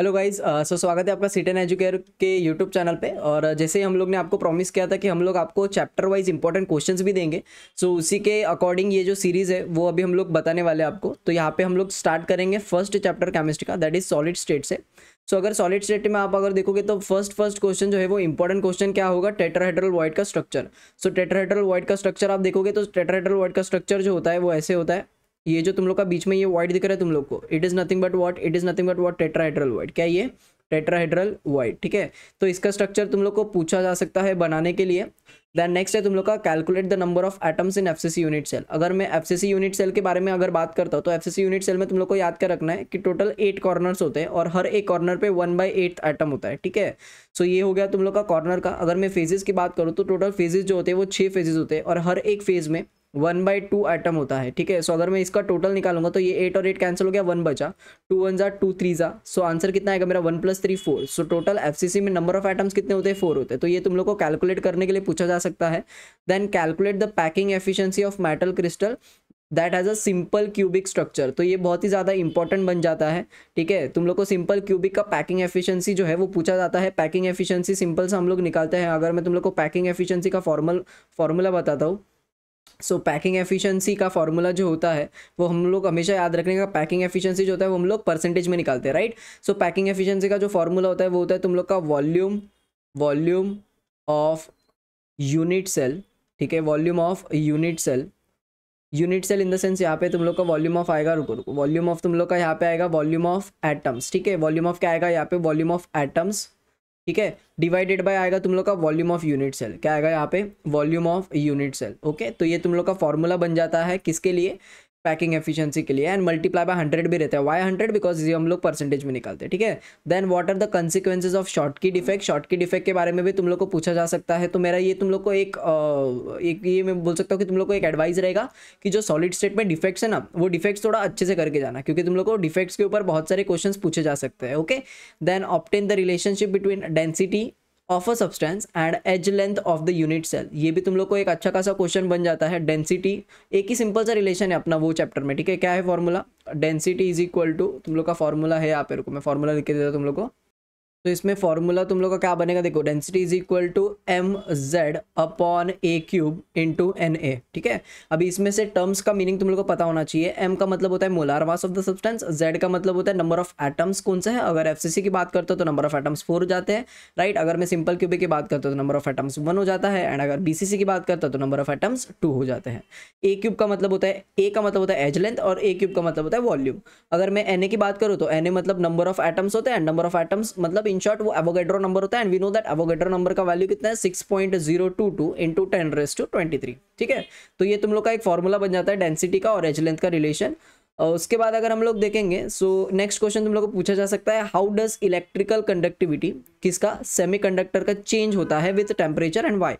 hello guys so स्वागत है आपका सिटन एजुकेयर के यूट्यूब चैनल पे और जैसे हम लोग ने आपको प्रॉमिस किया था कि हम लोग आपको चैप्टर वाइज इंपॉर्टेंट क्वेश्चंस भी देंगे सो so, उसी के अकॉर्डिंग ये जो सीरीज़ है वो अभी हम लोग बताने वाले हैं आपको तो यहाँ पे हम लोग स्टार्ट करेंगे फर्स्ट चैप्टर केमिस्ट्री का दैट इज सॉलिड स्टेट से सो so, अगर सॉलिड स्टेट में आप अगर देखोगे तो फर्स्ट फर्स्ट क्वेश्चन जो है वो इंपॉर्टेंट क्वेश्चन क्या होगा टेट्राहेड्रल वाइड का स्ट्रक्चर सो टेट्राहेड्रल वाइड का स्ट्रक्चर आप देखोगे तो टेट्राहेड्रल वाइड का स्ट्रक्चर जो होता है वो ऐसे होता है ये जो तुम लोग का बीच में ये वाइट दिख रहा है तुम लोग को it is nothing but what it is nothing but what tetrahedral void क्या ये टेट्राहेड्रल वाइट ठीक है तो इसका स्ट्रक्चर तुम लोग को पूछा जा सकता है बनाने के लिए देन नेक्स्ट है तुम लोग का calculate the number of atoms in F unit cell अगर मैं एफ यूनिट सेल के बारे में अगर बात करता हूँ तो एफ यूनिट सेल में तुम लोग को याद कर रखना है कि टोटल एट कॉर्नर्स होते हैं और हर एक कॉर्नर पे वन बाई एट आइटम होता है ठीक है सो ये हो गया तुम लोग का कॉर्नर का अगर मैं फेजेस की बात करूँ तो टोटल फेजेस जो होते हैं वो छः फेजेस होते हैं और हर एक फेज में वन बाई टू आइटम होता है ठीक है सो अगर मैं इसका टोटल निकालूंगा तो ये एट और एट कैंसिल हो गया वन बचा टू वन जा टू थ्री जा सो आंसर कितना आएगा मेरा one plus three four so total FCC में नंबर ऑफ आइटम्स कितने होते हैं फोर होते हैं तो ये तुम लोग को कैलकुलेट करने के लिए पूछा जा सकता है then calculate the packing efficiency of metal crystal that has a simple cubic structure तो ये बहुत ही ज़्यादा इंपॉर्टेंट बन जाता है ठीक है तुम लोग को सिंपल क्यूबिक का पैकिंग एफिशिएंसी जो है वो पूछा जाता है पैकिंग एफिशिएंसी सिंपल से हम लोग निकालते हैं अगर मैं तुम लोग को पैकिंग एफिशिएंसी का फॉर्मल फॉर्मूला बताता हूँ सो पैकिंग एफिशिएंसी का फॉर्मूला जो होता है वो हम लोग हमेशा याद रखने का पैकिंग एफिशिएंसी जो होता है वो हम लोग परसेंटेज में निकालते हैं राइट सो पैकिंग एफिशिएंसी का जो फॉर्मूला होता है वो होता है तुम लोग का volume volume of unit cell ठीक है volume of unit cell unit cell in the sense यहाँ पे तुम लोग का वॉल्यूम ऑफ आएगा रुको रुको वॉल्यूम ऑफ तुम लोग का यहाँ पे आएगा वॉल्यूम ऑफ एटम्स ठीक है वॉल्यूम ऑफ क्या आएगा यहाँ पे वॉल्यूम ऑफ एटम्स ठीक है डिवाइडेड बाय आएगा तुम लोग का वॉल्यूम ऑफ यूनिट सेल क्या आएगा यहाँ पे volume of unit cell okay तो ये तुम लोग का फॉर्मूला बन जाता है किसके लिए पैकिंग एफिशिएंसी के लिए एंड मल्टीप्लाई बाय हंड्रेड भी रहता है वाई हंड्रेड बिकॉज ये हम लोग परसेंटेज में निकालते हैं ठीक है then what are the consequences of Schottky defect Schottky defect के बारे में भी तुम लोग को पूछा जा सकता है तो मेरा ये तुम लोग को एक, एक ये मैं बोल सकता हूँ कि तुम लोग को एक एडवाइस रहेगा कि जो सॉलिड स्टेट में डिफेक्ट्स है ना वो डिफेक्ट्स थोड़ा अच्छे से करके जाना क्योंकि तुम लोग को डिफेक्ट्स के ऊपर बहुत सारे क्वेश्चन पूछे जा सकते हैं okay then obtain the relationship between density of a substance and edge length of the unit cell ये भी तुम लोग को एक अच्छा खासा क्वेश्चन बन जाता है डेंसिटी एक ही सिंपल सा रिलेशन है अपना वो चैप्टर में ठीक है क्या है formula density is equal to तुम लोग का फॉर्मूला है यहाँ पे रुको मैं फॉर्मूला लिख के देता तुम लोग को तो इसमें फॉर्मूला तुम लोग का क्या बनेगा देखो density is equal to M Z upon a cube into N A ठीक है अभी इसमें से टर्म्स का मीनिंग तुम लोग को पता होना चाहिए एम का मतलब होता है molar mass of the substance Z का मतलब होता है नंबर ऑफ एटम्स कौन सा है अगर एफसीसी की बात करते हो तो नंबर ऑफ एटम्स फोर हो जाते हैं राइट अगर मैं सिंपल क्यूबिक की बात करता हूँ तो नंबर ऑफ एटम्स वन हो जाता है एंड अगर सी की बात करता हूँ तो नंबर ऑफ एटम्स टू हो जाते हैं ए क्यूब का मतलब होता है ए का मतलब होता है एज लेंथ और ए क्यूब का मतलब होता है वॉल्यूम अगर मैं एन की बात करूँ तो एन मतलब नंबर ऑफ एटम्स होते हैं नंबर ऑफ एटम्स मतलब इन शॉर्ट वो एवोगेड्रो नंबर होता है and we know that Avogadro number का वैल्यू कितना है six point zero two two into ten raise to twenty three ठीक है तो ये तुम लोग का एक फॉर्मूला बन जाता है डेंसिटी का और एज लेंथ का रिलेशन उसके बाद अगर हम लोग देखेंगे सो नेक्स्ट क्वेश्चन तुम लोग को पूछा जा सकता है हाउ डज इलेक्ट्रिकल कंडक्टिविटी किसका सेमीकंडक्टर का चेंज होता है with temperature and why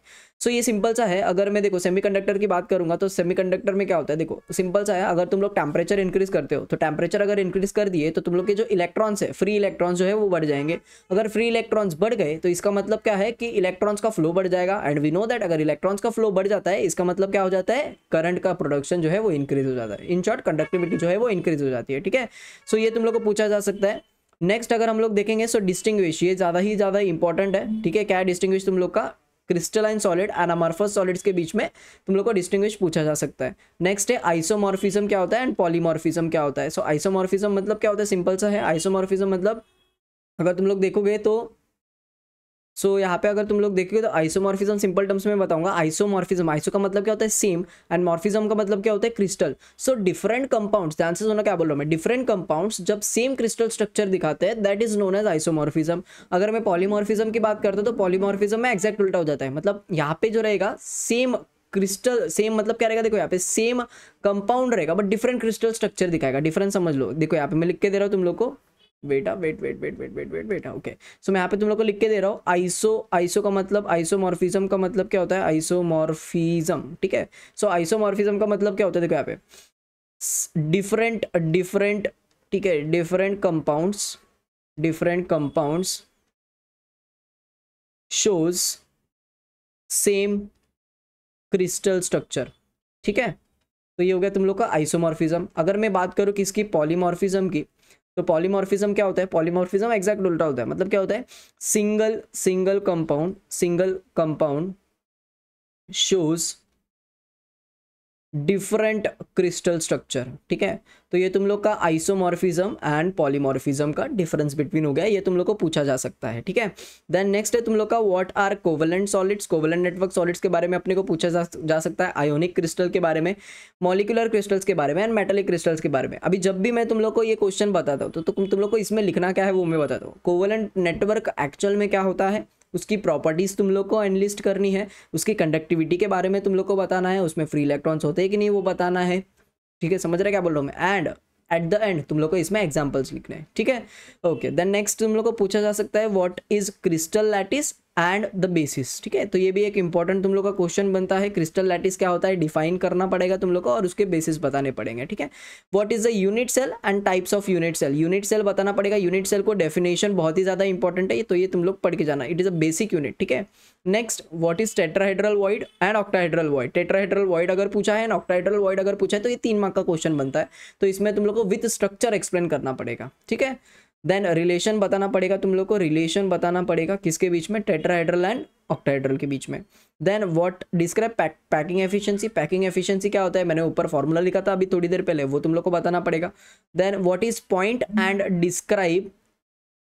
so ये सिंपल सा है अगर मैं देखो सेमीकंडक्टर की बात करूंगा तो सेमीकंडक्टर में क्या होता है देखो सिंपल सा है अगर तुम लोग टेम्परेचर इंक्रीज करते हो तो टेम्परेचर अगर इंक्रीज कर दिए तो तुम लोग के जो इलेक्ट्रॉन्स है फ्री इलेक्ट्रॉन्स जो है वो बढ़ जाएंगे अगर फ्री इलेक्ट्रॉन्स बढ़ गए तो इसका मतलब क्या है कि इलेक्ट्रॉन्स का फ्लो बढ़ जाएगा एंड वी नो दैट अगर इलेक्ट्रॉन्स का फ्लो बढ़ जाता है इसका मतलब क्या हो जाता है करंट का प्रोडक्शन जो है वो इंक्रीज हो जाता है इन शॉर्ट कंडक्टिविटी जो है वो इंक्रीज हो जाती है ठीक है सो ये तुम लोग को पूछा जा सकता है नेक्स्ट अगर हम लोग देखेंगे सो डिस्टिंग्विश ये ज़्यादा ही ज़्यादा इंपॉर्टेंट है ठीक है क्या डिस्टिंग्विश तुम लोग का क्रिस्टलाइन सॉलिड एनामार्फस सॉलिड्स के बीच में तुम लोग को डिस्टिंग्विश पूछा जा सकता है नेक्स्ट है आइसोमॉर्फिज्म क्या होता है एंड पॉलीमॉर्फिज्म क्या होता है सो so, आइसोमॉर्फिज्म मतलब क्या होता है सिंपल सा है आइसोमॉर्फिज्म मतलब अगर तुम लोग देखोगे तो सो so, यहाँ पे अगर तुम लोग देखोगे तो आइसोमॉर्फिज्म सिंपल टर्म्स में बताऊंगा आइसोमॉर्फिज्म आइसो का मतलब क्या होता है सेम एंड मॉर्फिज्म का मतलब क्या होता है क्रिस्टल सो डिफरेंट कंपाउंड्स ध्यान से सुना क्या बोल रहा हूँ मैं डिफरेंट कंपाउंड्स जब सेम क्रिस्टल स्ट्रक्चर दिखाते हैं that is known as isomorphism अगर मैं पॉलीमॉर्फिज्म की बात करता हूँ तो पॉलीमॉर्फिज्म में एक्जैक्ट उल्टा हो जाता है मतलब यहाँ पे जो रहेगा सेम क्रिस्टल सेम मतलब क्या रहेगा देखो यहाँ पे सेम कंपाउंड रहेगा बट डिफरेंट क्रिस्टल स्ट्रक्चर दिखाएगा डिफरेंट समझ लो देखो यहाँ पे मैं लिख के दे रहा हूँ तुम लोग को बेटा wait wait wait wait wait wait बेटा ओके सो मैं यहाँ पे तुम लोग को लिख के दे रहा हूँ आइसो आइसो का मतलब आइसोमॉर्फिज्म का मतलब क्या होता है आइसोमॉर्फिज्म ठीक है सो so, आइसोमॉर्फिज्म का मतलब क्या होता है देखो यहाँ पे डिफरेंट डिफरेंट ठीक है different compounds different compounds shows same crystal structure ठीक है तो ये हो गया तुम लोग का आइसोमॉर्फिज्म अगर मैं बात करूँ किसकी पॉलीमॉर्फिज्म की तो पॉलीमॉर्फिज्म क्या होता है पॉलीमॉर्फिज्म एग्जैक्ट उल्टा होता है मतलब क्या होता है single single compound single compound shows different crystal structure ठीक है तो ये तुम लोग का आइसोमॉर्फिज्म एंड पॉलीमॉर्फिज्म का डिफरेंस बिटवीन हो गया ये तुम लोग को पूछा जा सकता है ठीक है देन नेक्स्ट है तुम लोग का what are covalent solids covalent network solids के बारे में अपने को पूछा जा, जा सकता है आयोनिक क्रिस्टल के बारे में मॉलिकुलर क्रिस्टल्स के बारे में एंड मेटलिक क्रिस्टल्स के बारे में अभी जब भी मैं तुम लोग को ये क्वेश्चन बताता हूँ तो तुम तुम लोग को इसमें लिखना क्या है वो मैं बताता हूँ कोवलेंट नेटवर्क एक्चुअल में क्या होता है उसकी प्रॉपर्टीज़ तुम लोग को एनलिस्ट करनी है उसकी कंडक्टिविटी के बारे में तुम लोग को बताना है उसमें फ्री इलेक्ट्रॉन्स होते हैं कि नहीं वो बताना है ठीक है समझ रहे क्या बोल रहा हूँ मैं एंड एट द एंड तुम लोग को इसमें एग्जाम्पल्स लिखने हैं ठीक है ओके देन नेक्स्ट तुम लोग को पूछा जा सकता है what is crystal lattice and the basis ठीक है तो ये भी एक इंपॉर्टेंट तुम लोग का क्वेश्चन बनता है क्रिस्टल लैटिस क्या होता है डिफाइन करना पड़ेगा तुम लोग को और उसके बेसिस बताने पड़ेंगे ठीक है what is the unit cell and types of unit cell unit cell बताना पड़ेगा यूनिट सेल को डेफिनेशन बहुत ही ज़्यादा इंपॉर्टेंट है तो ये तुम लोग पढ़ के जाना it is a basic unit ठीक है next what is tetrahedral void and octahedral void tetrahedral void अगर पूछा है एंड ऑक्टाहेड्रल वॉइड अगर पूछा है तो ये तीन मार्क का क्वेश्चन बनता है तो इसमें तुम लोग को विथ स्ट्रक्चर एक्सप्लेन करना पड़ेगा ठीक है देन रिलेशन बताना पड़ेगा तुम लोग को रिलेशन बताना पड़ेगा किसके बीच में टेट्राहेड्रल एंड ऑक्टाहेड्रल के बीच में then what describe packing efficiency packing efficiency क्या होता है मैंने ऊपर फॉर्मूला लिखा था अभी थोड़ी देर पहले वो तुम लोग को बताना पड़ेगा then what is point and describe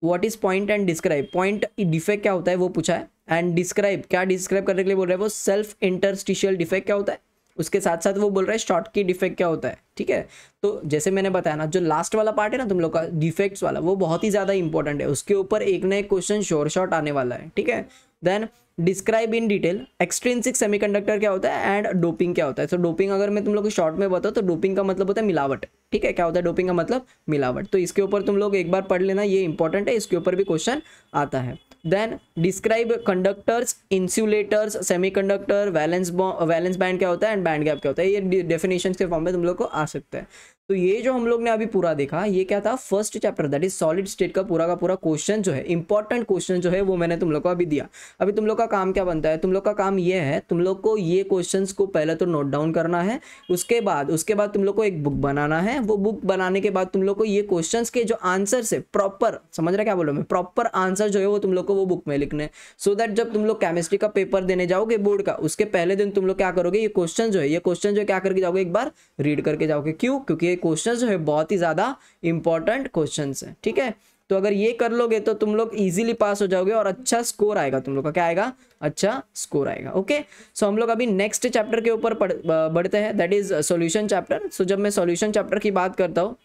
what is point and describe point defect क्या होता है वो पूछा है एंड डिस्क्राइब क्या डिस्क्राइब करने के लिए बोल रहे हैं वो सेल्फ इंटरस्टिशियल डिफेक्ट क्या होता है उसके साथ साथ वो बोल रहा है शॉर्ट की डिफेक्ट क्या होता है ठीक है तो जैसे मैंने बताया ना जो लास्ट वाला पार्ट है ना तुम लोग का डिफेक्ट्स वाला वो बहुत ही ज़्यादा इंपॉर्टेंट है उसके ऊपर एक ना एक क्वेश्चन शोर शॉर्ट आने वाला है ठीक है then describe in detail extrinsic conductor क्या होता है एंड डोपिंग क्या होता है सो so, डोपिंग अगर मैं तुम लोग को शॉर्ट में बताऊँ तो डोपिंग का मतलब होता है मिलावट ठीक है क्या होता है डोपिंग का मतलब मिलावट तो इसके ऊपर तुम लोग एक बार पढ़ लेना ये इंपॉर्टेंट है इसके ऊपर भी क्वेश्चन आता है then describe conductors insulators conductor valence valence band क्या होता है एंड बैंड गैप क्या होता है ये डेफिनेशन के फॉर्म में तुम लोग को आ सकता है तो ये जो हम लोग ने अभी पूरा देखा ये क्या था first chapter that is solid state का पूरा का पूरा क्वेश्चन जो है इंपॉर्टेंट क्वेश्चन जो है वो मैंने तुम लोग को अभी दिया अभी तुम लोग का काम क्या बनता है तुम लोग का काम ये है तुम लोग को ये क्वेश्चन को पहले तो नोट डाउन करना है उसके बाद उसके बाद तुम लोग को एक बुक बनाना है वो बुक बनाने के बाद तुम लोग को ये क्वेश्चन के जो आंसर है प्रॉपर समझ रहे क्या बोलो मैं प्रॉपर आंसर जो है वो तुम लोग को वो बुक में लिखने सो दैट जब तुम लोग केमिस्ट्री का पेपर देने जाओगे बोर्ड का उसके पहले दिन तुम लोग क्या करोगे ये क्वेश्चन जो है ये क्वेश्चन जो क्या करके जाओगे एक बार रीड करके जाओगे क्यों क्योंकि क्वेश्चन जो है बहुत ही ज़्यादा इंपॉर्टेंट क्वेश्चन है ठीक है तो अगर ये कर लोगे तो तुम लोग इजीली पास हो जाओगे और अच्छा स्कोर आएगा तुम लोग का क्या आएगा अच्छा स्कोर आएगा ओके सो so, हम लोग अभी नेक्स्ट चैप्टर के ऊपर बढ़ते हैं that is solution chapter so जब मैं सॉल्यूशन चैप्टर की बात करता हूँ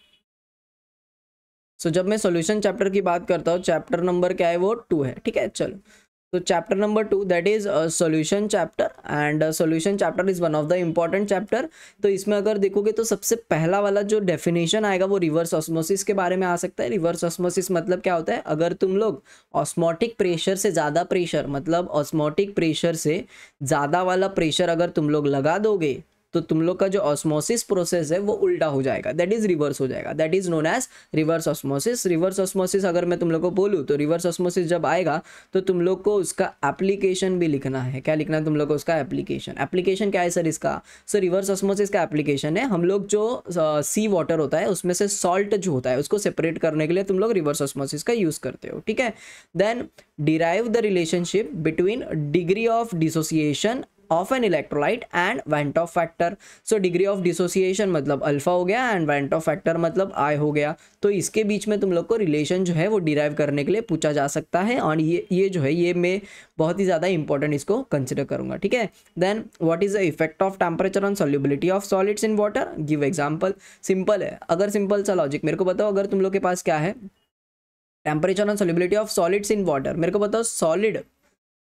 सो so, जब मैं सॉल्यूशन चैप्टर की बात करता हूँ चैप्टर नंबर क्या है वो टू है ठीक है चलो so chapter number 2 that is uh, solution chapter and uh, solution chapter is one of the important chapter तो इसमें अगर देखोगे तो सबसे पहला वाला जो definition आएगा वो reverse osmosis के बारे में आ सकता है reverse osmosis मतलब क्या होता है अगर तुम लोग osmotic pressure से ज़्यादा pressure मतलब osmotic pressure से ज़्यादा वाला pressure अगर तुम लोग लगा दोगे तो तुम लोग का जो ऑस्मोसिस प्रोसेस है वो उल्टा हो जाएगा दैट इज रिवर्स हो जाएगा that is known as reverse osmosis reverse osmosis अगर मैं तुम लोग को बोलूँ तो रिवर्स ऑस्मोसिस जब आएगा तो तुम लोग को उसका एप्लीकेशन भी लिखना है क्या लिखना है तुम लोग को उसका एप्लीकेशन एप्लीकेशन क्या है सर इसका सर रिवर्स ऑस्मोसिस का एप्लीकेशन है हम लोग जो सी uh, वाटर होता है उसमें से सॉल्ट जो होता है उसको सेपरेट करने के लिए तुम लोग रिवर्स ऑस्मोसिस का यूज़ करते हो ठीक है then derive the relationship between degree of dissociation of an electrolyte and Hoff factor so degree of dissociation मतलब अल्फा हो गया एंड ऑफ फैक्टर मतलब आई हो गया तो इसके बीच में तुम लोग को रिलेशन जो है वो डिराइव करने के लिए पूछा जा सकता है और ये ये जो है ये मैं बहुत ही ज़्यादा इंपॉर्टेंट इसको कंसिडर करूँगा ठीक है then what is the effect of temperature on solubility of solids in water give example simple है अगर सिंपल सा लॉजिक मेरे को बताओ अगर तुम लोग के पास क्या है temperature on solubility of solids in water मेरे को बताओ सॉलिड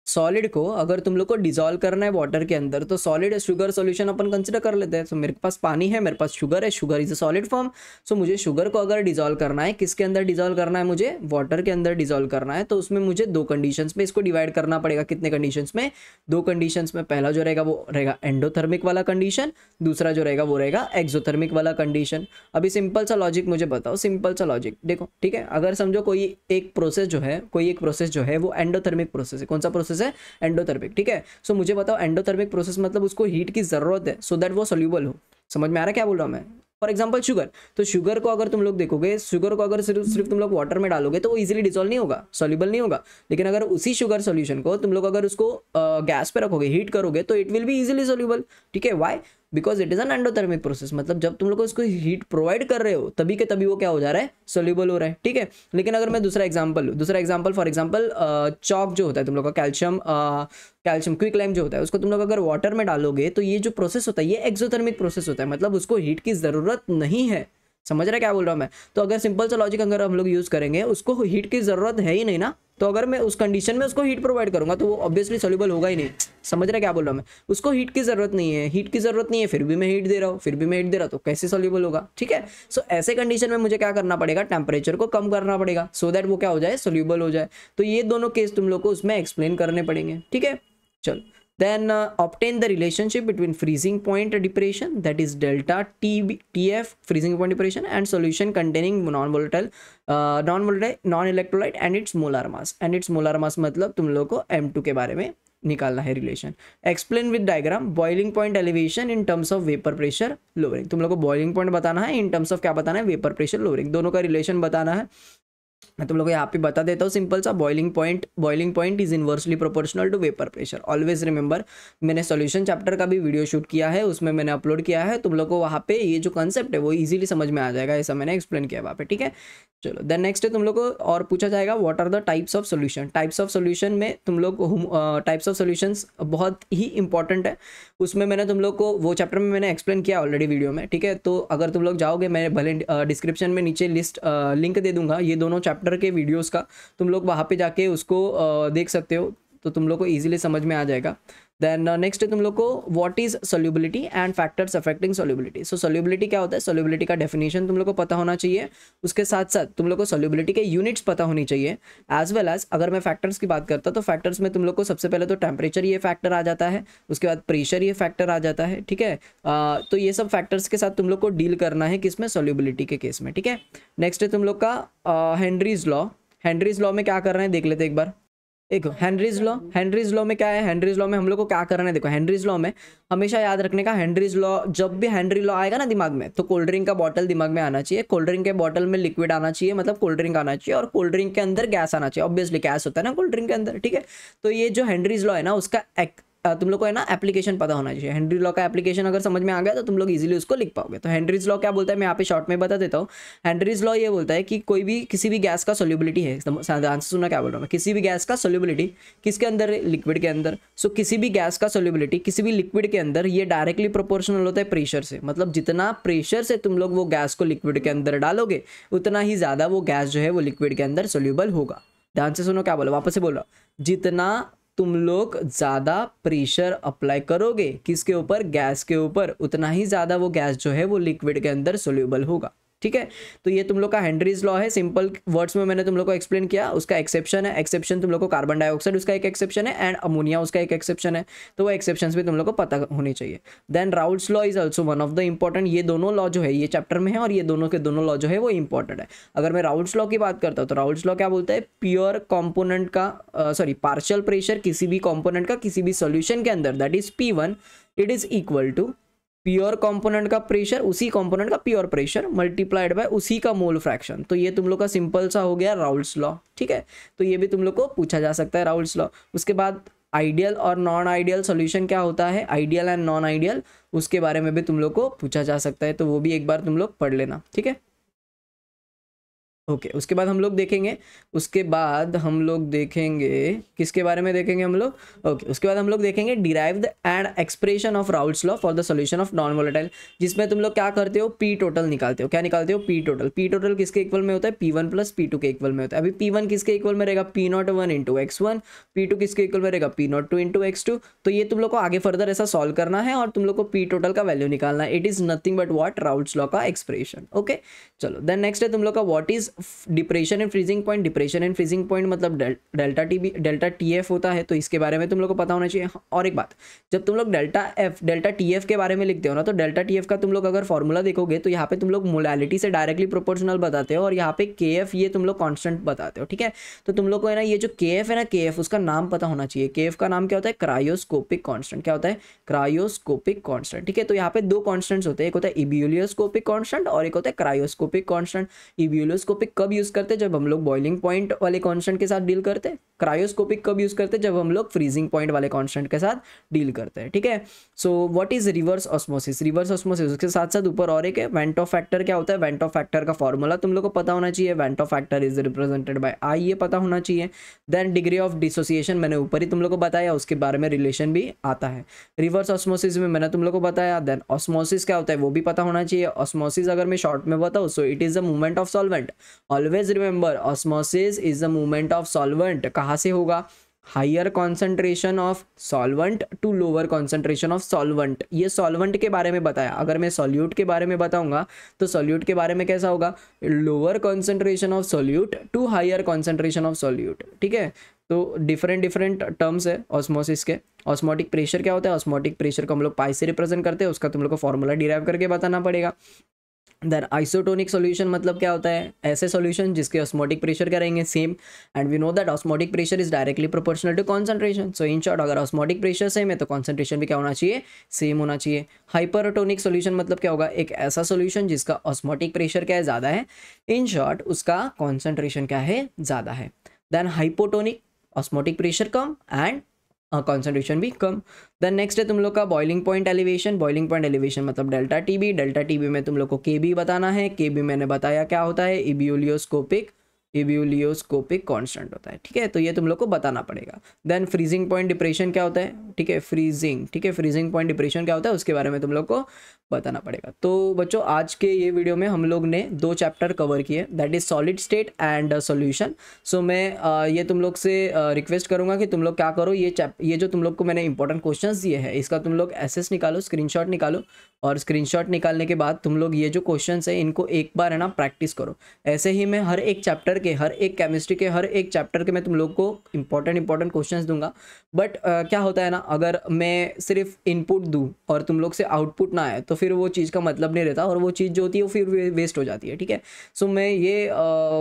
सॉलिड को अगर तुम लोग को डिजोल्व करना है वाटर के अंदर तो सॉलिड शुगर सॉल्यूशन अपन कंसिडर कर लेते हैं सो so, मेरे पास पानी है मेरे पास शुगर है sugar is a solid form so मुझे शुगर को अगर डिजोल्व करना है किसके अंदर डिजोल्व करना है मुझे वाटर के अंदर डिजोल्व करना है तो उसमें मुझे दो कंडीशन में इसको डिवाइड करना पड़ेगा कितने कंडीशन में दो कंडीशन में पहला जो रहेगा वो रहेगा एंडोथर्मिक वाला कंडीशन दूसरा जो रहेगा वो रहेगा एक्जोथर्मिक वाला कंडीशन अभी सिंपल सा लॉजिक मुझे बताओ सिंपल सा लॉजिक देखो ठीक है अगर समझो कोई एक प्रोसेस जो है कोई एक प्रोसेस जो है वो एंडोथर्मिक प्रोसेस है कौन सा प्रोसेस प्रोसेस है एंडोथर्मिक ठीक है सो मुझे बताओ एंडोथर्मिक प्रोसेस मतलब उसको हीट की ज़रूरत है सो दैट वो सोल्यूबल हो समझ में आ रहा क्या बोल रहा हूँ मैं फॉर एग्जाम्पल शुगर तो शुगर को अगर तुम लोग देखोगे शुगर को अगर सिर्फ सिर्फ तुम लोग वाटर में डालोगे तो वो इजिली डिजोल्व नहीं होगा सॉल्यूबल नहीं होगा लेकिन अगर उसी शुगर सॉल्यूशन को तुम लोग अगर उसको गैस पे रखोगे हीट करोगे तो इट विल भी इजिली सॉल्यूबल ठीक है why because it is an endothermic process मतलब जब तुम लोग इसको हीट प्रोवाइड कर रहे हो तभी के तभी वो क्या हो जा रहा है सोल्यूबल हो रहा है ठीक है लेकिन अगर मैं दूसरा एग्जाम्पल लूँ दूसरा एग्जाम्पल फॉर एग्जाम्पल चौक जो होता है तुम लोग का कैल्शियम कैल्शियम क्विक लाइम जो होता है उसको तुम लोग अगर वाटर में डालोगे तो ये जो प्रोसेस होता है ये एक्जोथर्मिक प्रोसेस होता है मतलब उसको हीट की ज़रूरत नहीं है समझ रहे क्या बोल रहा हूँ मैं तो अगर सिंपल सा लॉजिक अगर हम लोग यूज़ करेंगे उसको हीट की ज़रूरत है ही नहीं ना तो अगर मैं उस कंडीशन में उसको हीट प्रोवाइड करूंगा तो वो ऑब्वियसली सोल्यूबल होगा ही नहीं समझ रहे क्या बोल रहा हूँ मैं उसको हीट की जरूरत नहीं है हीट की जरूरत नहीं है फिर भी मैं हीट दे रहा हूँ फिर भी मैं हीट दे रहा हूँ तो कैसे सोल्यूबल होगा ठीक है सो so, ऐसे कंडीशन में मुझे क्या करना पड़ेगा टेम्परेचर को कम करना पड़ेगा सो so दैट वो क्या हो जाए सोल्यूबल हो जाए तो ये दोनों केस तुम लोग को उसमें एक्सप्लेन करने पड़ेंगे ठीक है चलो Then uh, obtain the relationship between freezing point depression that is delta T TF freezing point depression and solution containing non-volatile uh, non-volatile non-electrolyte and its molar mass and its molar mass matlab tum logo ko M2 ke bare mein निकालना है relation explain with diagram boiling point elevation in terms of vapour pressure lowering तुम लोग को boiling point बताना है इन terms of क्या बताना है वेपर प्रेशर लोअरिंग दोनों का रिलेशन बताना है मैं तुम लोग को यहाँ पे बता देता हूँ सिंपल सा boiling point boiling point is inversely proportional to vapour pressure always remember मैंने सॉल्यूशन चैप्टर का भी वीडियो शूट किया है उसमें मैंने अपलोड किया है तुम लोग को वहाँ पे ये जो कॉन्सेप्ट है वो इजीली समझ में आ जाएगा ऐसा मैंने एक्सप्लेन किया वहाँ पे ठीक है चलो देन नेक्स्ट तुम लोग को और पूछा जाएगा what are the types of solution types of solution में तुम लोग टाइप्स ऑफ सोल्यूशन बहुत ही इंपॉर्टेंट है उसमें मैंने तुम लोग को वो चैप्टर में मैंने एक्सप्लेन किया ऑलरेडी वीडियो में ठीक है तो अगर तुम लोग जाओगे मैं भले डिस्क्रिप्शन में नीचे लिस्ट लिंक दे दूंगा ये दोनों चैप्टर के वीडियोज़ का तुम लोग वहाँ पर जाके उसको देख सकते हो तो तुम लोग को ईजिली समझ में आ जाएगा देन नेक्स्ट uh, है तुम लोग को what is solubility and factors affecting solubility so solubility क्या होता है सोल्यूबिलिटी का डेफिनेशन तुम लोग को पता होना चाहिए उसके साथ साथ तुम लोग को सोल्यूबिलिटी के यूनिट्स पता होनी चाहिए एज वेल एज अगर मैं फैक्टर्स की बात करता हूँ तो फैक्टर्स में तुम लोग को सबसे पहले तो टेम्परेचर ये फैक्टर आ जाता है उसके बाद प्रेशर ये फैक्टर आ जाता है ठीक है uh, तो ये सब फैक्टर्स के साथ तुम लोग को डील करना है किसमें सोल्यूबिलिटी के केस में ठीक है नेक्स्ट है तुम लोग का हेनरीज लॉ हेनरीज लॉ में क्या कर रहे हैं देख लेते एक बार देखो हेनरीज लॉ हेनरीज लॉ में क्या है हेनरीज लॉ में हम लोग को क्या करना है देखो हेनरीज लॉ में हमेशा याद रखने का हेनरीज लॉ जब भी हेनरी लॉ आएगा ना दिमाग में तो कोल्ड ड्रिंक का बॉटल दिमाग में आना चाहिए कोल्ड ड्रिंक के बॉटल में लिक्विड आना चाहिए मतलब कोल्ड ड्रिंक आना चाहिए और कोल्ड ड्रिंक के अंदर गैस आना चाहिए ऑब्वियसली गैस होता है ना कोल्ड ड्रिंक के अंदर ठीक है तो ये जो हेनरीज लॉ है ना उसका तुम लोग को है ना एप्लीकेशन पता होना चाहिए हेनरी लॉ का एप्लीकेशन अगर समझ में आ गया तो तुम लोग इजीली उसको लिख पाओगे तो हेनरीज लॉ क्या बोलता है मैं यहाँ पे शॉर्ट में बता देता हूँ हेनरीज लॉ ये बोलता है कि कोई भी किसी भी गैस का सोल्यूबिलिटी है आंसर सुना क्या बोल रहा हूँ किसी भी गैस का सोल्यूबिलिटी किसके अंदर लिक्विड के अंदर सो किसी भी गैस का सोल्यूबिलिटी किसी भी लिक्विड के अंदर ये डायरेक्टली प्रोपोर्शनल होता है प्रेशर से मतलब जितना प्रेशर से तुम लोग वो गैस को लिक्विड के अंदर डालोगे उतना ही ज़्यादा वो गैस जो है वो लिक्विड के अंदर सोल्यूबल होगा ध्यान से सुनो क्या बोला वापस से बोला जितना तुम लोग ज़्यादा प्रेशर अप्लाई करोगे किसके ऊपर गैस के ऊपर उतना ही ज़्यादा वो गैस जो है वो लिक्विड के अंदर सोल्यूबल होगा ठीक है तो ये तुम लोग का हेनरीज लॉ है सिंपल वर्ड्स में मैंने तुम लोग को एक्सप्लेन किया उसका एक्सेप्शन है एक्सेप्शन तुम लोग को कार्बन डाइऑक्साइड उसका एक एक्सेप्शन है एंड अमोनिया उसका एक एक्सेप्शन है तो वो एक्सेप्शन भी तुम लोग को पता होनी चाहिए then Raoult's law is also one of the important ये दोनों लॉ जो है ये चैप्टर में है और ये दोनों के दोनों लॉ जो है वो इंपॉर्टेंट है अगर मैं राउल्स लॉ की बात करता हूँ तो राउल्स लॉ क्या बोलता है प्योर कॉम्पोनेंट का सॉरी पार्शल प्रेशर किसी भी कॉम्पोनेंट का किसी भी सोल्यूशन के अंदर that is P one it is equal to pure component का प्रेशर उसी कंपोनेंट का प्योर प्रेशर मल्टीप्लाइड बाय उसी का मोल फ्रैक्शन तो ये तुम लोग का सिंपल सा हो गया राउल्स लॉ ठीक है तो ये भी तुम लोग को पूछा जा सकता है राउल्स लॉ उसके बाद आइडियल और नॉन आइडियल सॉल्यूशन क्या होता है आइडियल एंड नॉन आइडियल उसके बारे में भी तुम लोग को पूछा जा सकता है तो वो भी एक बार तुम लोग पढ़ लेना ठीक है ओके उसके बाद हम लोग देखेंगे उसके बाद हम लोग देखेंगे किसके बारे में देखेंगे हम लोग ओके उसके बाद हम लोग देखेंगे derive the and expression of Raoult's law for the solution of non volatile जिसमें तुम लोग क्या करते हो पी टोटल निकालते हो क्या निकालते हो पी टोटल पी टोटल किसके इक्वल में होता है P one plus P two के इक्वल में होता है अभी पी वन किसके इक्वल में रहेगा P nought one into X one P two किसके इक्वल में रहेगा P nought two into X two तो ये तुम लोग को आगे फर्दर ऐसा सॉल्व करना है और तुम लोग को पी टोटल का वैल्यू निकालना है it is nothing but what Raoult's law का एक्सप्रेशन ओके चलो देन नेक्स्ट है तुम लोग का what is depression and freezing point depression and freezing point मतलब delta T B delta T F होता है तो इसके बारे में तुम लोग को पता होना चाहिए हाँ, और एक बात जब तुम लोग delta F delta T F के बारे में लिखते हो ना तो डेल्टा टी एफ का तुम लोग अगर फॉर्मूला देखोगे तो यहाँ पे तुम लोग मोलैलिटी से डायरेक्टली प्रोपोर्शनल बताते हो और यहाँ पे के एफ ये तुम लोग कॉन्स्टेंट बताते हो ठीक है तो तुम लोग को है ना ये जो के एफ है ना के एफ उसका नाम पता होना चाहिए के एफ का नाम क्या होता है क्रायोस्कोपिक कॉन्स्टेंट क्या होता है क्रायोस्कोपिक कॉन्स्टेंट ठीक है तो यहाँ पे दो कॉन्स्टेंट्स होते हैं एक होता है इब्यूलियोस्कोपिक कॉन्स्टेंट और एक होता है क्रायोस्कोपिक कॉन्स्टेंट इब्यूलियोस्कोपिक कब यूज़ करते हैं जब हम लोग बॉइलिंग पॉइंट वाले कॉन्स्टेंट के साथ डील करते हैं क्रायोस्कोपिक कब यूज़ करते हैं जब हम लोग फ्रीजिंग पॉइंट वाले कॉन्स्टेंट के साथ डील करते हैं ठीक है so what is reverse osmosis reverse osmosis उसके साथ साथ ऊपर और एक है वेंट ऑफ फैक्टर क्या होता है वेंट ऑफ फैक्टर का फॉर्मूला तुम लोग को पता होना चाहिए van't Hoff factor is represented by I ये पता होना चाहिए देन डिग्री ऑफ डिसोसिएशन मैंने ऊपर ही तुम लोग को बताया उसके बारे में रिलेशन भी आता है रिवर्स ऑस्मोसिस में मैंने तुम लोग को बताया देन ऑस्मोसिस क्या होता है वो भी पता होना चाहिए ऑस्मोसिस अगर मैं शॉर्ट में बताऊँ so it is the movement of solvent always remember osmosis is the movement of solvent कहाँ से होगा higher concentration of solvent to lower concentration of solvent ये सॉल्वेंट के बारे में बताया अगर मैं सॉल्यूट के बारे में बताऊंगा तो सॉल्यूट के बारे में कैसा होगा lower concentration of solute to higher concentration of solute ठीक है तो डिफरेंट डिफरेंट टर्म्स है ऑस्मोसिस के ऑस्मोटिक प्रेशर क्या होता है ऑस्मोटिक प्रेशर को हम लोग पाई से रिप्रेजेंट करते हैं उसका तुम लोग को फॉर्मूला डिराइव करके बताना पड़ेगा देन आइसोटोनिक सॉल्यूशन मतलब क्या होता है ऐसे सॉल्यूशन जिसके ऑस्मोटिक प्रेशर क्या रहेंगे same and we know that osmotic pressure is directly proportional to concentration so in short अगर ऑस्मोटिक प्रेशर सेम है तो कॉन्सेंट्रेशन भी क्या होना चाहिए सेम होना चाहिए हाइपरटोनिक सोल्यूशन मतलब क्या होगा एक ऐसा सोल्यूशन जिसका ऑस्मोटिक प्रेशर क्या है ज़्यादा है इन शॉर्ट उसका कॉन्सेंट्रेशन क्या है ज़्यादा है देन हाइपोटोनिक ऑस्मोटिक प्रेशर कम एंड कॉन्सेंट्रेशन भी कम देन नेक्स्ट है तुम लोग का boiling point elevation boiling point elevation मतलब डेल्टा टीबी डेल्टा बी में तुम लोग को के बी बताना है के बी मैंने बताया क्या होता है इब्यूलियोस्कोपिक इब्यूलियोस्कोपिक कॉन्स्टेंट होता है ठीक है तो ये तुम लोग को बताना पड़ेगा देन फ्रीजिंग पॉइंट डिप्रेशन क्या होता है ठीक है फ्रीजिंग ठीक है फ्रीजिंग पॉइंट डिप्रेशन क्या होता है उसके बारे में तुम लोग को बताना पड़ेगा तो बच्चों आज के ये वीडियो में हम लोग ने दो चैप्टर कवर किए that is solid state and solution so मैं uh, ये तुम लोग से रिक्वेस्ट uh, करूँगा कि तुम लोग क्या करो ये चैप ये जो तुम लोग को मैंने इंपॉर्टेंट क्वेश्चन दिए हैं इसका तुम लोग एस निकालो स्क्रीन निकालो और स्क्रीन निकालने के बाद तुम लोग ये जो क्वेश्चन है इनको एक बार है ना प्रैक्टिस करो ऐसे ही मैं हर एक चैप्टर के हर एक केमिस्ट्री के हर एक चैप्टर के मैं तुम लोग को इंपॉर्टेंट इंपॉर्टेंट क्वेश्चन दूंगा बट uh, क्या होता है ना अगर मैं सिर्फ इनपुट दूँ और तुम लोग से आउटपुट ना आए तो फिर वो चीज़ का मतलब नहीं रहता और वो चीज़ जो होती है वो फिर वेस्ट हो जाती है ठीक है सो मैं ये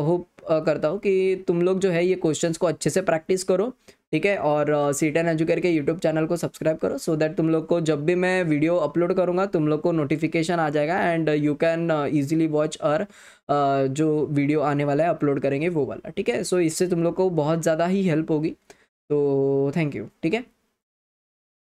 होप करता हूँ कि तुम लोग जो है ये क्वेश्चन को अच्छे से प्रैक्टिस करो ठीक है और सी टेन एजुकेर के यूट्यूब चैनल को सब्सक्राइब करो सो दैट तुम लोग को जब भी मैं वीडियो अपलोड करूँगा तुम लोग को नोटिफिकेशन आ जाएगा and you can easily watch और जो वीडियो आने वाला है अपलोड करेंगे वो वाला ठीक है सो so इससे तुम लोग को बहुत ज़्यादा ही हेल्प होगी तो थैंक यू ठीक है